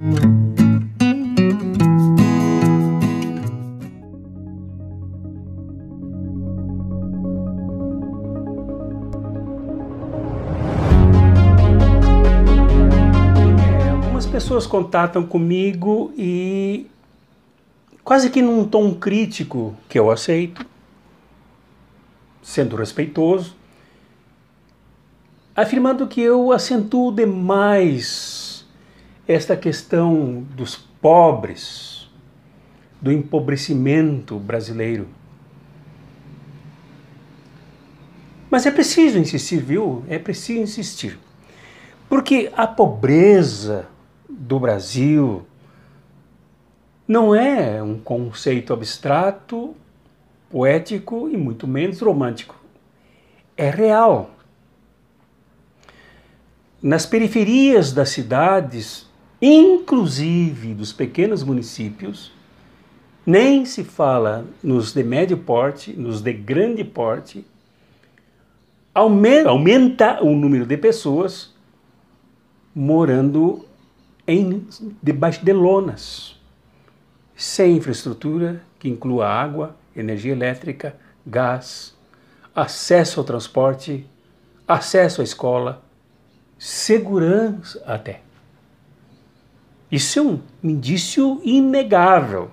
É, pessoas contatam comigo e quase que num tom crítico que eu aceito, sendo respeitoso, afirmando que eu acentuo demais esta questão dos pobres, do empobrecimento brasileiro. Mas é preciso insistir, viu? É preciso insistir. Porque a pobreza do Brasil não é um conceito abstrato, poético e muito menos romântico. É real. Nas periferias das cidades, inclusive dos pequenos municípios, nem se fala nos de médio porte, nos de grande porte, aumenta, o número de pessoas morando em, debaixo de lonas, sem infraestrutura que inclua água, energia elétrica, gás, acesso ao transporte, acesso à escola, segurança até. Isso é um indício inegável.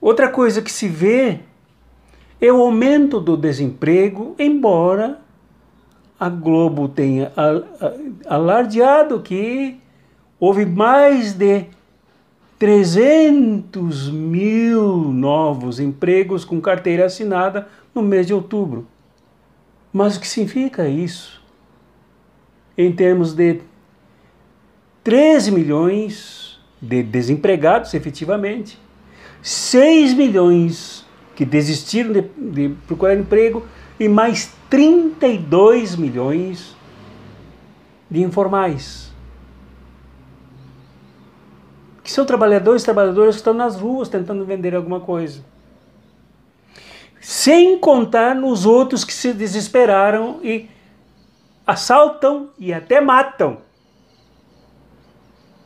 Outra coisa que se vê é o aumento do desemprego, embora a Globo tenha alardeado que houve mais de 300 mil novos empregos com carteira assinada no mês de outubro. Mas o que significa isso? Em termos de 13 milhões de desempregados, efetivamente, 6 milhões que desistiram de, de procurar emprego e mais 32 milhões de informais que são trabalhadores e trabalhadoras que estão nas ruas tentando vender alguma coisa. Sem contar nos outros que se desesperaram e assaltam e até matam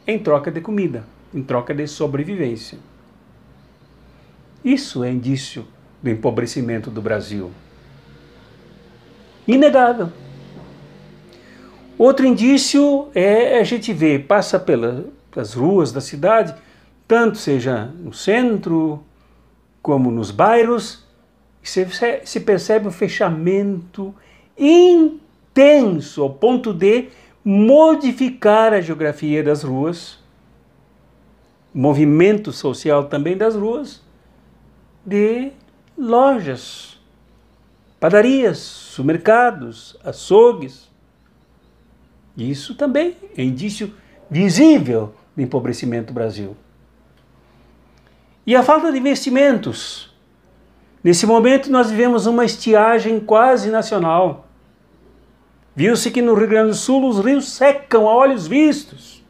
em troca de comida, em troca de sobrevivência. Isso é indício do empobrecimento do Brasil. Inegável. Outro indício é a gente ver, passa pelas ruas da cidade, tanto seja no centro como nos bairros, se, se percebe um fechamento intenso, ao ponto de modificar a geografia das ruas, movimento social também das ruas, de lojas, padarias, supermercados, açougues. Isso também é indício visível do empobrecimento do Brasil. E a falta de investimentos. Nesse momento, nós vivemos uma estiagem quase nacional. Viu-se que no Rio Grande do Sul os rios secam a olhos vistos.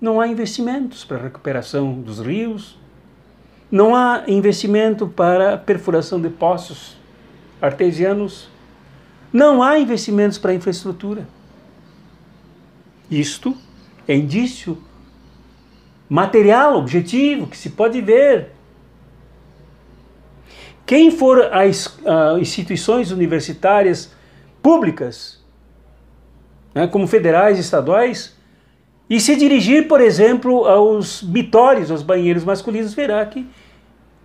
Não há investimentos para a recuperação dos rios, não há investimento para perfuração de poços artesianos, não há investimentos para infraestrutura. Isto é indício material, objetivo, que se pode ver. Quem for às instituições universitárias públicas, né, como federais e estaduais, e se dirigir, por exemplo, aos mitórios, aos banheiros masculinos, verá que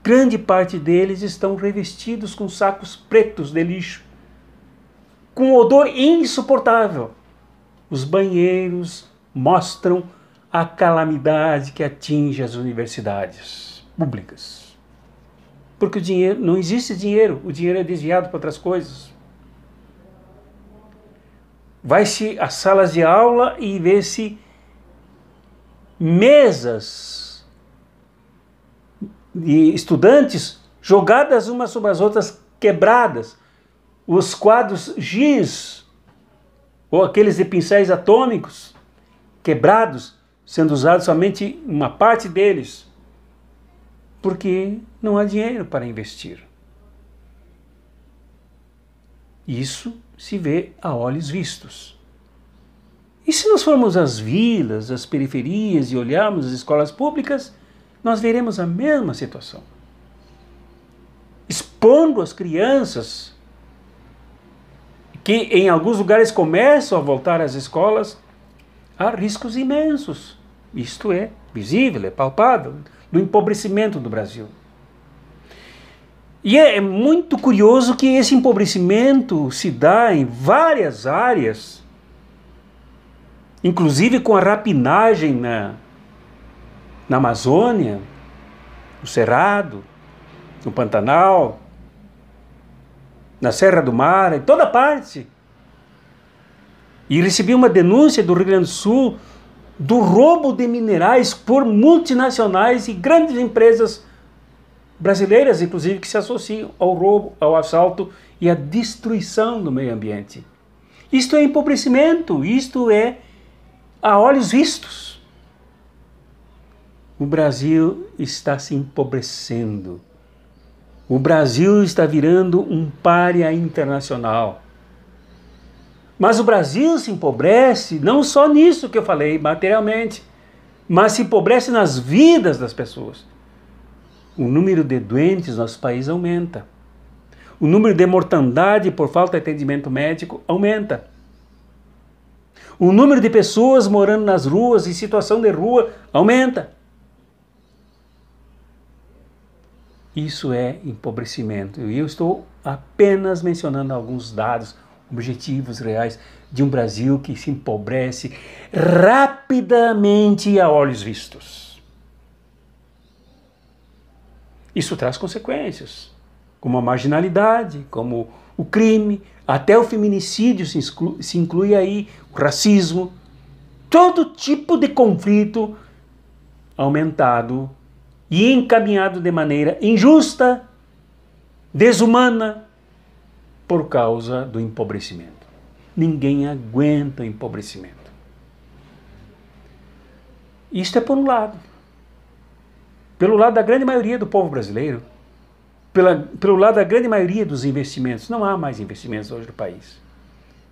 grande parte deles estão revestidos com sacos pretos de lixo, com odor insuportável. Os banheiros mostram a calamidade que atinge as universidades públicas. Porque o dinheiro não existe dinheiro, o dinheiro é desviado para outras coisas vai-se às salas de aula e vê-se mesas de estudantes jogadas umas sobre as outras, quebradas, os quadros giz, ou aqueles de pincéis atômicos, quebrados, sendo usados somente uma parte deles, porque não há dinheiro para investir. Isso se vê a olhos vistos. E se nós formos às vilas, às periferias e olharmos as escolas públicas, nós veremos a mesma situação. Expondo as crianças, que em alguns lugares começam a voltar às escolas, a riscos imensos. Isto é visível, é palpável, do empobrecimento do Brasil. E é, é muito curioso que esse empobrecimento se dá em várias áreas, inclusive com a rapinagem na, na Amazônia, no Cerrado, no Pantanal, na Serra do Mar, em toda parte. E recebi uma denúncia do Rio Grande do Sul do roubo de minerais por multinacionais e grandes empresas brasileiras, inclusive, que se associam ao roubo, ao assalto e à destruição do meio ambiente. Isto é empobrecimento, isto é a olhos vistos. O Brasil está se empobrecendo. O Brasil está virando um párea internacional. Mas o Brasil se empobrece não só nisso que eu falei, materialmente, mas se empobrece nas vidas das pessoas o número de doentes no nosso país aumenta. O número de mortandade por falta de atendimento médico aumenta. O número de pessoas morando nas ruas, em situação de rua, aumenta. Isso é empobrecimento. E eu estou apenas mencionando alguns dados objetivos reais de um Brasil que se empobrece rapidamente a olhos vistos. Isso traz consequências, como a marginalidade, como o crime, até o feminicídio se inclui, se inclui aí, o racismo, todo tipo de conflito aumentado e encaminhado de maneira injusta, desumana, por causa do empobrecimento. Ninguém aguenta o empobrecimento. Isto é por um lado pelo lado da grande maioria do povo brasileiro, pela, pelo lado da grande maioria dos investimentos. Não há mais investimentos hoje no país.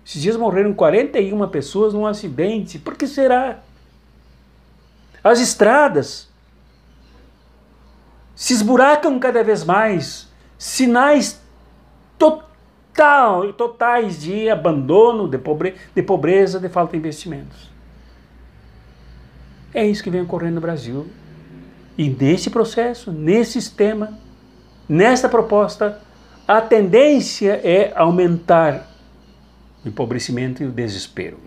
Esses dias morreram 41 pessoas num acidente. Por que será? As estradas se esburacam cada vez mais. Sinais total, totais de abandono, de, pobre, de pobreza, de falta de investimentos. É isso que vem ocorrendo no Brasil e nesse processo, nesse sistema, nesta proposta, a tendência é aumentar o empobrecimento e o desespero.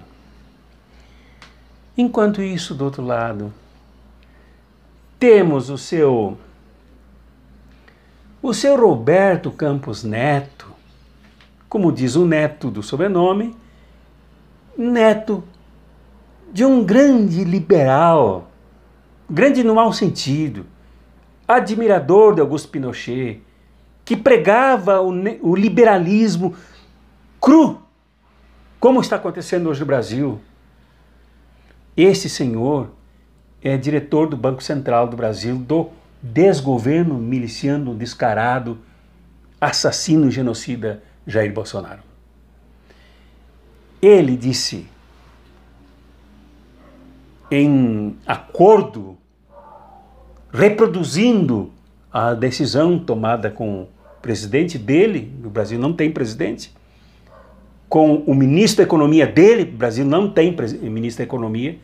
Enquanto isso, do outro lado, temos o seu o seu Roberto Campos Neto, como diz o neto do sobrenome, neto de um grande liberal grande no mau sentido, admirador de Augusto Pinochet, que pregava o, o liberalismo cru, como está acontecendo hoje no Brasil. Esse senhor é diretor do Banco Central do Brasil, do desgoverno miliciano descarado, assassino e genocida Jair Bolsonaro. Ele disse, em acordo reproduzindo a decisão tomada com o presidente dele, o Brasil não tem presidente, com o ministro da Economia dele, o Brasil não tem ministro da Economia,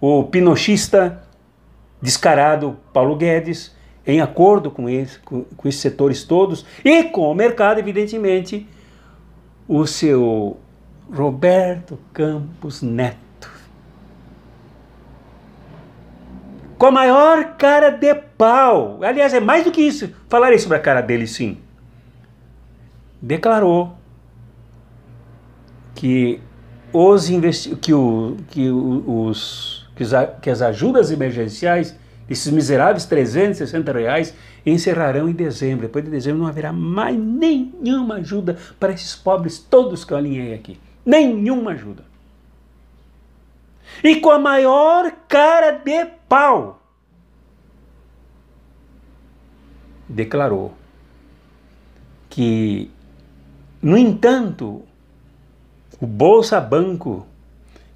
o pinochista descarado Paulo Guedes, em acordo com, esse, com, com esses setores todos e com o mercado, evidentemente, o seu Roberto Campos Neto com a maior cara de pau. Aliás, é mais do que isso. Falarei sobre a cara dele, sim. Declarou que os, que, o, que, os, que, os, que as ajudas emergenciais, esses miseráveis 360 reais, encerrarão em dezembro. Depois de dezembro não haverá mais nenhuma ajuda para esses pobres todos que eu alinhei aqui. Nenhuma ajuda e com a maior cara de pau, declarou que, no entanto, o Bolsa Banco,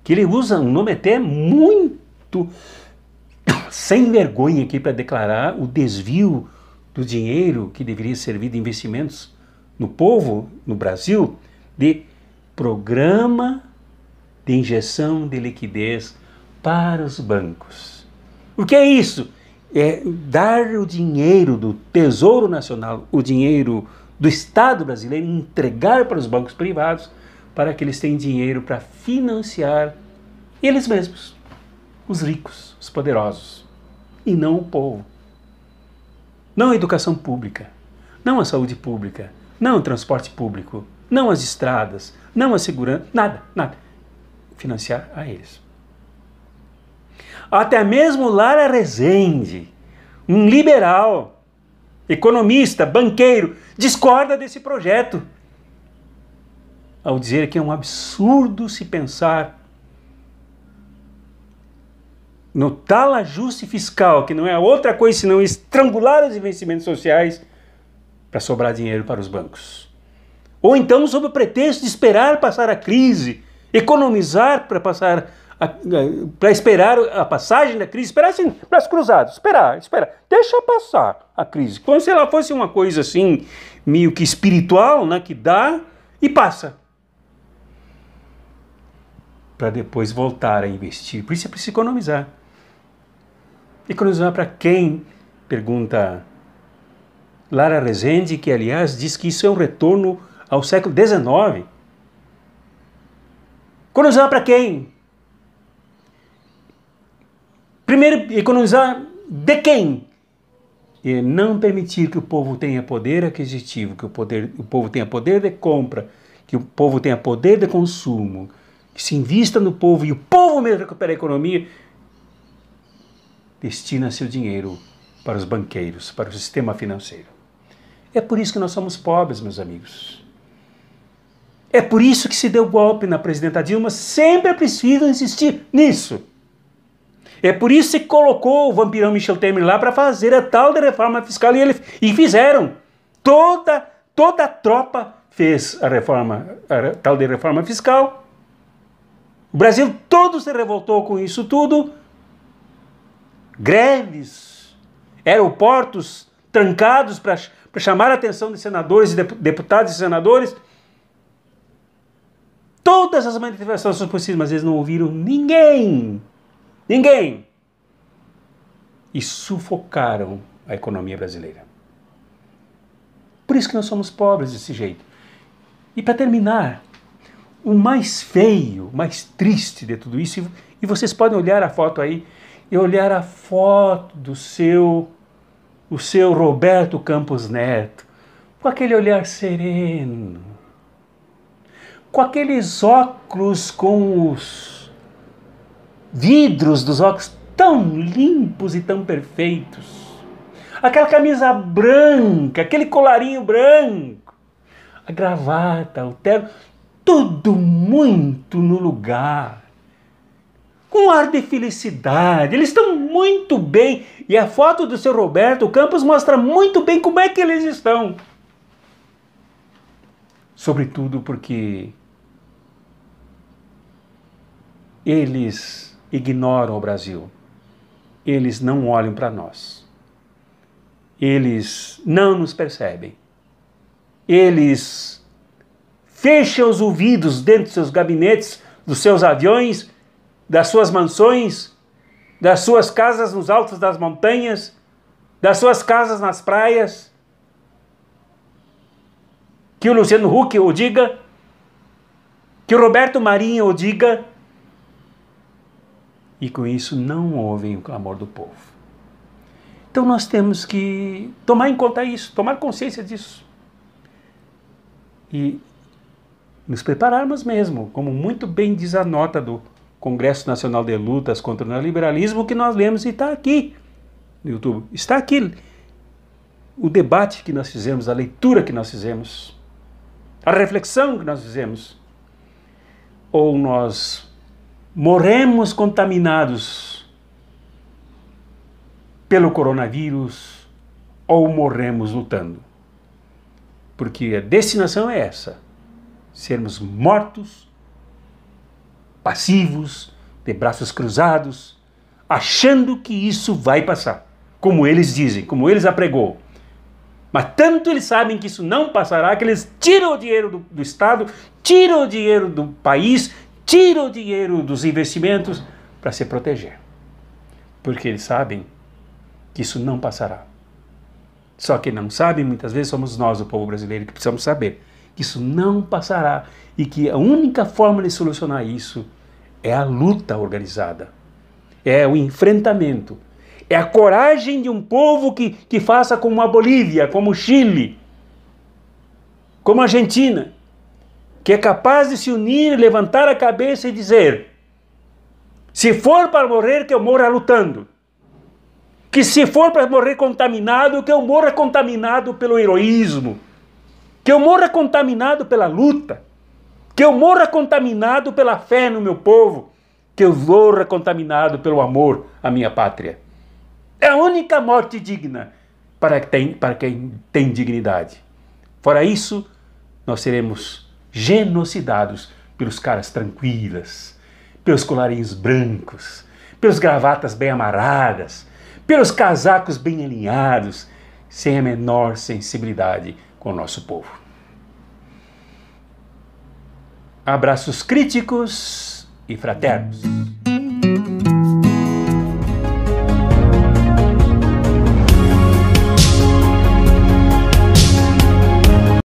que ele usa um nome até muito sem vergonha aqui para declarar o desvio do dinheiro que deveria servir de investimentos no povo, no Brasil, de Programa de injeção de liquidez para os bancos. O que é isso? É dar o dinheiro do Tesouro Nacional, o dinheiro do Estado brasileiro, entregar para os bancos privados para que eles tenham dinheiro para financiar eles mesmos, os ricos, os poderosos, e não o povo. Não a educação pública, não a saúde pública, não o transporte público, não as estradas, não a segurança, nada, nada financiar a eles. Até mesmo Lara Rezende, um liberal, economista, banqueiro, discorda desse projeto ao dizer que é um absurdo se pensar no tal ajuste fiscal, que não é outra coisa senão estrangular os investimentos sociais para sobrar dinheiro para os bancos. Ou então, sob o pretexto de esperar passar a crise economizar para passar para esperar a passagem da crise, esperar assim, para as cruzadas, esperar, esperar, deixa passar a crise. Como se ela fosse uma coisa assim, meio que espiritual, né, que dá e passa. Para depois voltar a investir. Por isso é preciso economizar. Economizar para quem? Pergunta Lara Rezende, que aliás diz que isso é um retorno ao século XIX Economizar para quem? Primeiro, economizar de quem? E não permitir que o povo tenha poder aquisitivo, que o, poder, o povo tenha poder de compra, que o povo tenha poder de consumo, que se invista no povo e o povo mesmo recupera a economia, destina seu dinheiro para os banqueiros, para o sistema financeiro. É por isso que nós somos pobres, meus amigos. É por isso que se deu golpe na presidenta Dilma, sempre é preciso insistir nisso. É por isso que colocou o vampirão Michel Temer lá para fazer a tal da reforma fiscal e, ele, e fizeram. Toda, toda a tropa fez a reforma, a tal de reforma fiscal. O Brasil todo se revoltou com isso tudo. Greves, aeroportos trancados para chamar a atenção de senadores e deputados e senadores todas as manifestações possíveis, mas eles não ouviram ninguém. Ninguém. E sufocaram a economia brasileira. Por isso que nós somos pobres desse jeito. E para terminar, o mais feio, mais triste de tudo isso, e vocês podem olhar a foto aí, e olhar a foto do seu, o seu Roberto Campos Neto, com aquele olhar sereno, com aqueles óculos com os vidros dos óculos tão limpos e tão perfeitos. Aquela camisa branca, aquele colarinho branco, a gravata, o terno, tudo muito no lugar. Com um ar de felicidade, eles estão muito bem. E a foto do seu Roberto Campos mostra muito bem como é que eles estão. Sobretudo porque eles ignoram o Brasil. Eles não olham para nós. Eles não nos percebem. Eles fecham os ouvidos dentro dos seus gabinetes, dos seus aviões, das suas mansões, das suas casas nos altos das montanhas, das suas casas nas praias. Que o Luciano Huck o diga, que o Roberto Marinho o diga, e com isso não ouvem o clamor do povo. Então nós temos que tomar em conta isso, tomar consciência disso. E nos prepararmos mesmo, como muito bem diz a nota do Congresso Nacional de Lutas contra o Neoliberalismo que nós lemos e está aqui no YouTube. Está aqui o debate que nós fizemos, a leitura que nós fizemos, a reflexão que nós fizemos. Ou nós morremos contaminados pelo coronavírus ou morremos lutando. Porque a destinação é essa: sermos mortos, passivos, de braços cruzados, achando que isso vai passar, como eles dizem, como eles apregou. Mas tanto eles sabem que isso não passará, que eles tiram o dinheiro do, do Estado, tiram o dinheiro do país, tira o dinheiro dos investimentos para se proteger. Porque eles sabem que isso não passará. Só que não sabem, muitas vezes somos nós, o povo brasileiro, que precisamos saber que isso não passará e que a única forma de solucionar isso é a luta organizada, é o enfrentamento, é a coragem de um povo que, que faça como a Bolívia, como o Chile, como a Argentina, que é capaz de se unir, levantar a cabeça e dizer: se for para morrer, que eu morra lutando. Que se for para morrer contaminado, que eu morra contaminado pelo heroísmo. Que eu morra contaminado pela luta. Que eu morra contaminado pela fé no meu povo. Que eu morra contaminado pelo amor à minha pátria. É a única morte digna para quem tem, dignidade. Fora isso, nós seremos genocidados pelos caras tranquilas, pelos colarinhos brancos, pelos gravatas bem amarradas, pelos casacos bem alinhados, sem a menor sensibilidade com o nosso povo. Abraços críticos e fraternos.